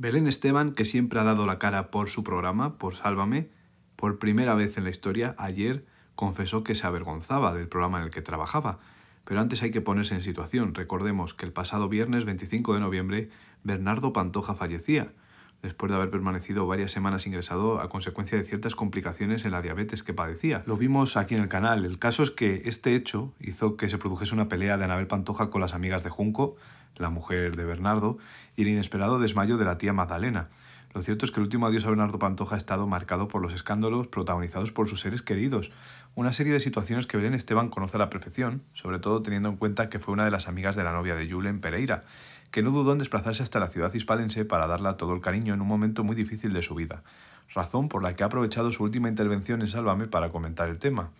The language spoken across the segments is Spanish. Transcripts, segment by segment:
Belén Esteban, que siempre ha dado la cara por su programa, por Sálvame, por primera vez en la historia, ayer confesó que se avergonzaba del programa en el que trabajaba. Pero antes hay que ponerse en situación. Recordemos que el pasado viernes 25 de noviembre, Bernardo Pantoja fallecía después de haber permanecido varias semanas ingresado a consecuencia de ciertas complicaciones en la diabetes que padecía. Lo vimos aquí en el canal. El caso es que este hecho hizo que se produjese una pelea de Anabel Pantoja con las amigas de Junco, la mujer de Bernardo, y el inesperado desmayo de la tía Magdalena, lo cierto es que el último adiós a Bernardo Pantoja ha estado marcado por los escándalos protagonizados por sus seres queridos, una serie de situaciones que Belén Esteban conoce a la perfección, sobre todo teniendo en cuenta que fue una de las amigas de la novia de Julen Pereira, que no dudó en desplazarse hasta la ciudad hispalense para darle todo el cariño en un momento muy difícil de su vida, razón por la que ha aprovechado su última intervención en Sálvame para comentar el tema.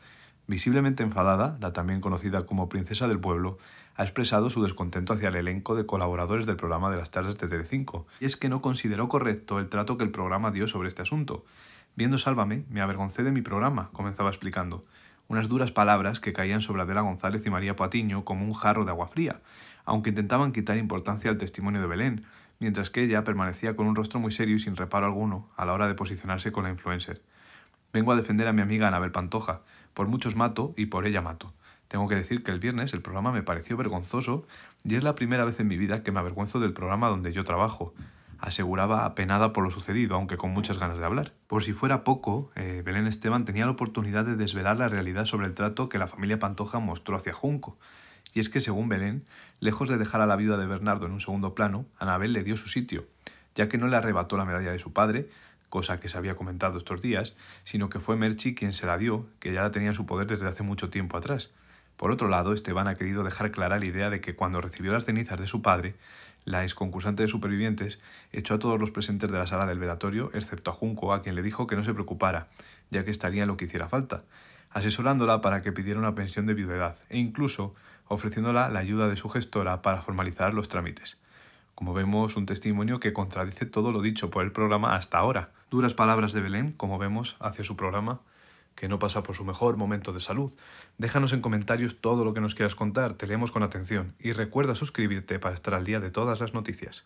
Visiblemente enfadada, la también conocida como Princesa del Pueblo, ha expresado su descontento hacia el elenco de colaboradores del programa de las tardes de TVE5 y es que no consideró correcto el trato que el programa dio sobre este asunto. Viendo Sálvame, me avergoncé de mi programa, comenzaba explicando. Unas duras palabras que caían sobre Adela González y María Patiño como un jarro de agua fría, aunque intentaban quitar importancia al testimonio de Belén, mientras que ella permanecía con un rostro muy serio y sin reparo alguno a la hora de posicionarse con la influencer. Vengo a defender a mi amiga Anabel Pantoja. Por muchos mato y por ella mato. Tengo que decir que el viernes el programa me pareció vergonzoso y es la primera vez en mi vida que me avergüenzo del programa donde yo trabajo aseguraba apenada por lo sucedido, aunque con muchas ganas de hablar. Por si fuera poco, eh, Belén Esteban tenía la oportunidad de desvelar la realidad sobre el trato que la familia Pantoja mostró hacia Junco. Y es que, según Belén, lejos de dejar a la viuda de Bernardo en un segundo plano, Anabel le dio su sitio, ya que no le arrebató la medalla de su padre, cosa que se había comentado estos días, sino que fue Merchi quien se la dio, que ya la tenía en su poder desde hace mucho tiempo atrás. Por otro lado, Esteban ha querido dejar clara la idea de que cuando recibió las cenizas de su padre, la exconcursante de supervivientes echó a todos los presentes de la sala del velatorio, excepto a Junco, a quien le dijo que no se preocupara, ya que estaría en lo que hiciera falta, asesorándola para que pidiera una pensión de viudedad e incluso ofreciéndola la ayuda de su gestora para formalizar los trámites. Como vemos, un testimonio que contradice todo lo dicho por el programa hasta ahora, Duras palabras de Belén, como vemos, hacia su programa, que no pasa por su mejor momento de salud. Déjanos en comentarios todo lo que nos quieras contar, te leemos con atención y recuerda suscribirte para estar al día de todas las noticias.